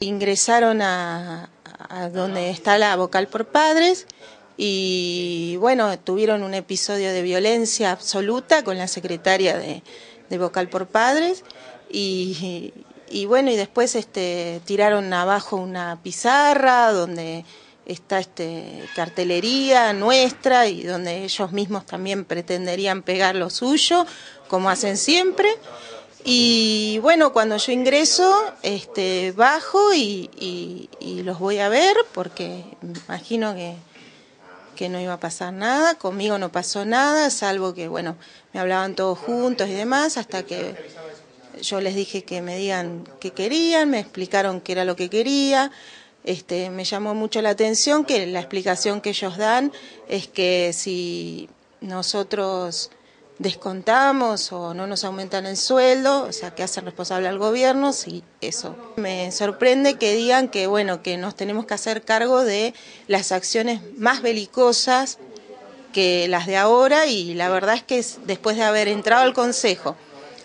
Ingresaron a, donde está la vocal por padres y bueno, tuvieron un episodio de violencia absoluta con la secretaria de, vocal por padres y, bueno, y después este, tiraron abajo una pizarra donde está este, cartelería nuestra y donde ellos mismos también pretenderían pegar lo suyo, como hacen siempre. Y bueno, cuando yo ingreso, este, bajo y, los voy a ver porque imagino que, que no iba a pasar nada, conmigo no pasó nada, salvo que, bueno, me hablaban todos juntos y demás, hasta que yo les dije que me digan qué querían, me explicaron qué era lo que quería. Este, me llamó mucho la atención que la explicación que ellos dan es que si nosotros descontamos o no nos aumentan el sueldo, o sea, que hacen responsable al gobierno, sí, eso. Me sorprende que digan que, bueno, que nos tenemos que hacer cargo de las acciones más belicosas que las de ahora y la verdad es que después de haber entrado al Consejo,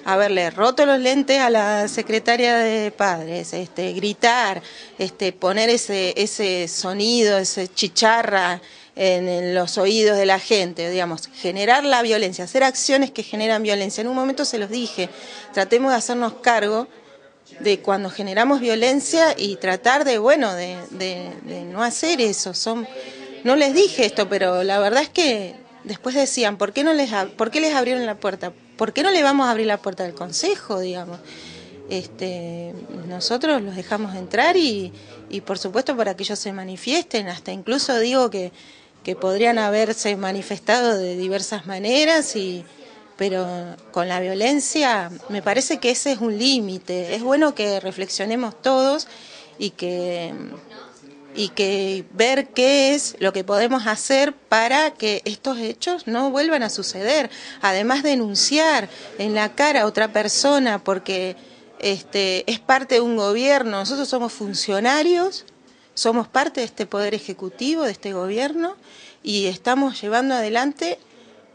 haberle roto los lentes a la secretaria de padres, este, gritar, este, poner ese, ese sonido, ese chicharra, en los oídos de la gente, digamos, generar la violencia, hacer acciones que generan violencia. En un momento se los dije, tratemos de hacernos cargo de cuando generamos violencia y tratar de, bueno, de, de, no hacer eso. Son, no les dije esto, pero la verdad es que después decían, ¿por qué, no les, ¿por les abrieron la puerta? ¿Por qué no le vamos a abrir la puerta del Consejo, digamos? Este, nosotros los dejamos entrar y, y por supuesto para que ellos se manifiesten, hasta incluso digo que que podrían haberse manifestado de diversas maneras, y, pero con la violencia me parece que ese es un límite. Es bueno que reflexionemos todos y que, y que ver qué es lo que podemos hacer para que estos hechos no vuelvan a suceder. Además, denunciar en la cara a otra persona porque este, es parte de un gobierno, nosotros somos funcionarios somos parte de este Poder Ejecutivo, de este Gobierno, y estamos llevando adelante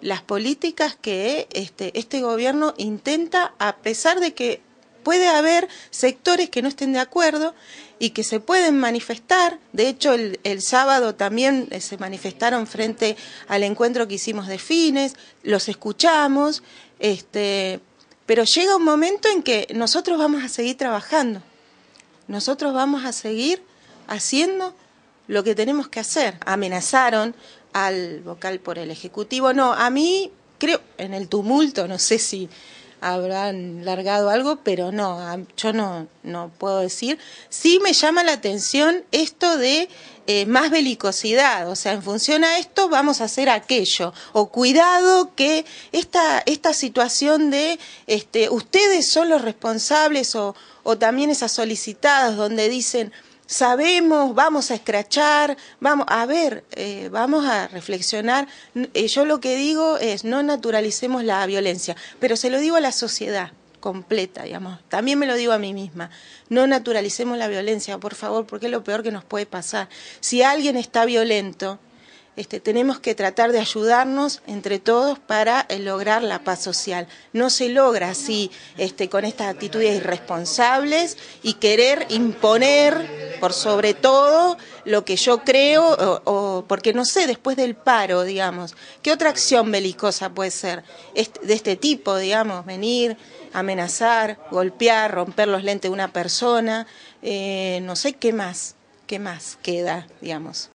las políticas que este, este, Gobierno intenta, a pesar de que puede haber sectores que no estén de acuerdo y que se pueden manifestar. De hecho, el, sábado también eh, se manifestaron frente al encuentro que hicimos de fines, los escuchamos, este, pero llega un momento en que nosotros vamos a seguir trabajando, nosotros vamos a seguir haciendo lo que tenemos que hacer. Amenazaron al vocal por el Ejecutivo. No, a mí creo, en el tumulto, no sé si habrán largado algo, pero no, yo no, no puedo decir. Sí me llama la atención esto de eh, más belicosidad, o sea, en función a esto vamos a hacer aquello, o cuidado que esta, esta situación de este, ustedes son los responsables o también esas solicitadas donde dicen sabemos, vamos a escrachar, vamos a ver, eh, vamos a reflexionar. Eh, yo lo que digo es, no naturalicemos la violencia, pero se lo digo a la sociedad completa, digamos. También me lo digo a mí misma. No naturalicemos la violencia, por favor, porque es lo peor que nos puede pasar. Si alguien está violento, este, tenemos que tratar de ayudarnos entre todos para eh, lograr la paz social. No se logra así, este, con estas actitudes irresponsables y querer imponer por sobre todo lo que yo creo, o, porque no sé, después del paro, digamos, ¿qué otra acción belicosa puede ser este, de este tipo, digamos, venir, amenazar, golpear, romper los lentes de una persona, eh, no sé qué más, qué más queda, digamos.